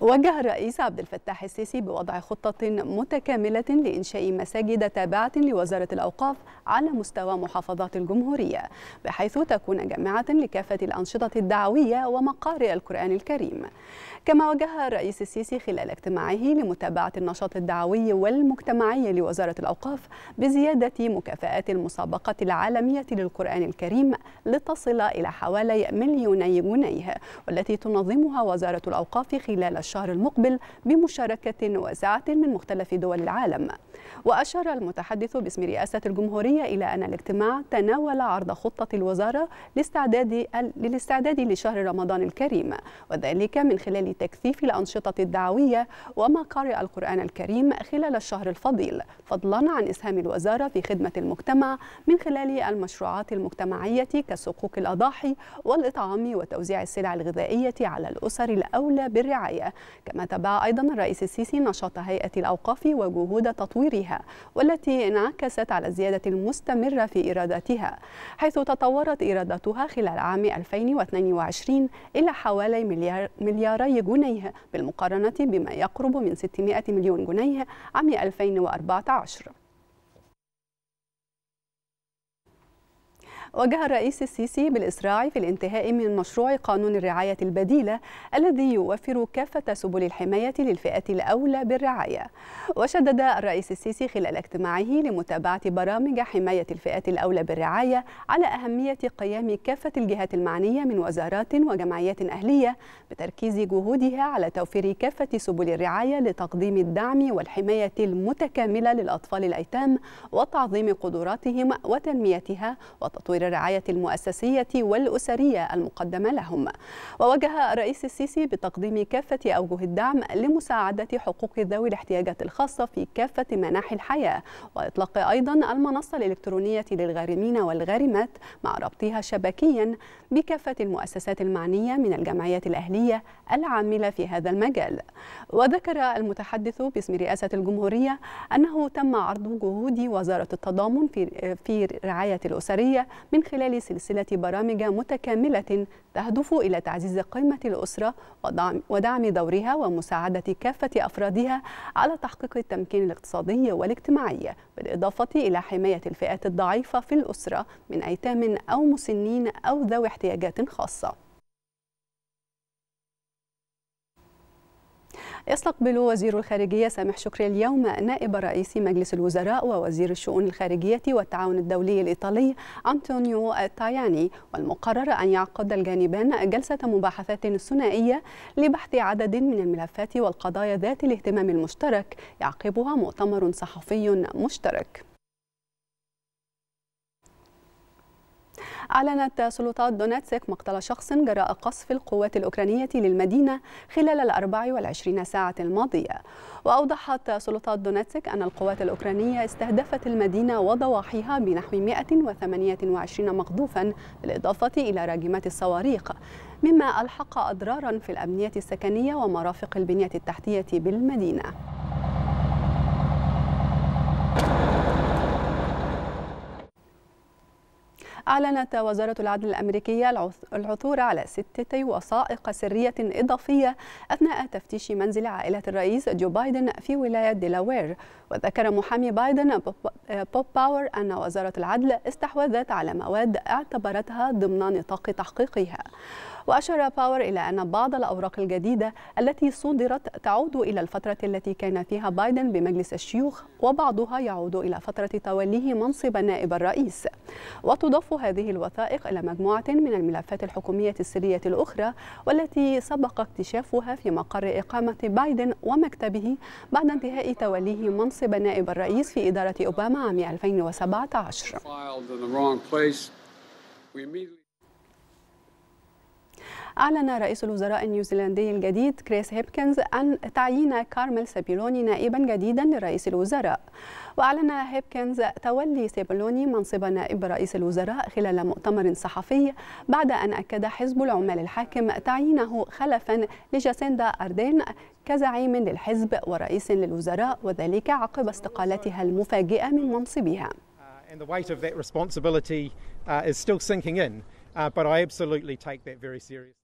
وجه الرئيس عبد الفتاح السيسي بوضع خطة متكاملة لإنشاء مساجد تابعة لوزارة الأوقاف على مستوى محافظات الجمهورية بحيث تكون جامعة لكافة الأنشطة الدعوية ومقارئ القرآن الكريم كما وجه الرئيس السيسي خلال اجتماعه لمتابعة النشاط الدعوي والمجتمعي لوزارة الأوقاف بزيادة مكافآت المسابقة العالمية للقرآن الكريم لتصل إلى حوالي مليوني جنيه والتي تنظمها وزارة الأوقاف خلال خلال الشهر المقبل بمشاركة واسعة من مختلف دول العالم وأشار المتحدث باسم رئاسة الجمهورية إلى أن الاجتماع تناول عرض خطة الوزارة لاستعداد للاستعداد لشهر رمضان الكريم وذلك من خلال تكثيف الأنشطة الدعوية ومقارئ القرآن الكريم خلال الشهر الفضيل فضلا عن إسهام الوزارة في خدمة المجتمع من خلال المشروعات المجتمعية كسقوق الأضاحي والإطعام وتوزيع السلع الغذائية على الأسر الأولى بالرعاية الدولية كما تابع أيضا الرئيس السيسي نشاط هيئة الأوقاف وجهود تطويرها والتي انعكست على الزيادة المستمرة في إيراداتها حيث تطورت إيراداتها خلال عام 2022 إلى حوالي مليار ملياري جنيه بالمقارنة بما يقرب من 600 مليون جنيه عام 2014 وجه الرئيس السيسي بالإسراع في الانتهاء من مشروع قانون الرعاية البديلة الذي يوفر كافة سبل الحماية للفئة الأولى بالرعاية وشدد الرئيس السيسي خلال اجتماعه لمتابعة برامج حماية الفئة الأولى بالرعاية على أهمية قيام كافة الجهات المعنية من وزارات وجمعيات أهلية بتركيز جهودها على توفير كافة سبل الرعاية لتقديم الدعم والحماية المتكاملة للأطفال الأيتام وتعظيم قدراتهم وتنميتها وتطوير الرعاية المؤسسية والأسرية المقدمة لهم ووجه الرئيس السيسي بتقديم كافة أوجه الدعم لمساعدة حقوق ذوي الاحتياجات الخاصة في كافة مناحي الحياة وإطلاق أيضا المنصة الإلكترونية للغارمين والغارمات مع ربطها شبكيا بكافة المؤسسات المعنية من الجمعيات الأهلية العاملة في هذا المجال وذكر المتحدث باسم رئاسة الجمهورية أنه تم عرض جهود وزارة التضامن في في الرعاية الأسرية من خلال سلسلة برامج متكاملة تهدف إلى تعزيز قيمة الأسرة ودعم دورها ومساعدة كافة أفرادها على تحقيق التمكين الاقتصادي والاجتماعي بالإضافة إلى حماية الفئات الضعيفة في الأسرة من أيتام أو مسنين أو ذوي احتياجات خاصة يستقبل وزير الخارجية سامح شكري اليوم نائب رئيس مجلس الوزراء ووزير الشؤون الخارجية والتعاون الدولي الإيطالي أنطونيو تاياني والمقرر أن يعقد الجانبان جلسة مباحثات ثنائية لبحث عدد من الملفات والقضايا ذات الاهتمام المشترك يعقبها مؤتمر صحفي مشترك أعلنت سلطات دونتسك مقتل شخص جراء قصف القوات الأوكرانية للمدينة خلال ال 24 ساعة الماضية وأوضحت سلطات دونتسك أن القوات الأوكرانية استهدفت المدينة وضواحيها بنحو 128 مقذوفا بالإضافة إلى راجمات الصواريخ مما ألحق أضرارا في الأبنية السكنية ومرافق البنية التحتية بالمدينة أعلنت وزارة العدل الأمريكية العثور على ستة وثائق سرية إضافية أثناء تفتيش منزل عائلة الرئيس جو بايدن في ولاية ديلاوير وذكر محامي بايدن بوب باور أن وزارة العدل استحوذت على مواد اعتبرتها ضمن نطاق تحقيقها وأشار باور إلى أن بعض الأوراق الجديدة التي صدرت تعود إلى الفترة التي كان فيها بايدن بمجلس الشيوخ وبعضها يعود إلى فترة توليه منصب نائب الرئيس وتضاف هذه الوثائق إلى مجموعة من الملفات الحكومية السرية الأخرى والتي سبق اكتشافها في مقر إقامة بايدن ومكتبه بعد انتهاء توليه منصب نائب الرئيس في إدارة أوباما عام 2017 أعلن رئيس الوزراء النيوزيلندي الجديد كريس هيبكنز عن تعيين كارميل سابيلوني نائبا جديدا لرئيس الوزراء وأعلن هيبكنز تولي سابيلوني منصب نائب رئيس الوزراء خلال مؤتمر صحفي بعد أن أكد حزب العمال الحاكم تعيينه خلفا لجاسيندا أردين كزعيم للحزب ورئيس للوزراء وذلك عقب استقالتها المفاجئة من منصبها. Uh, uh, is still sinking in, uh, but I absolutely take that very seriously.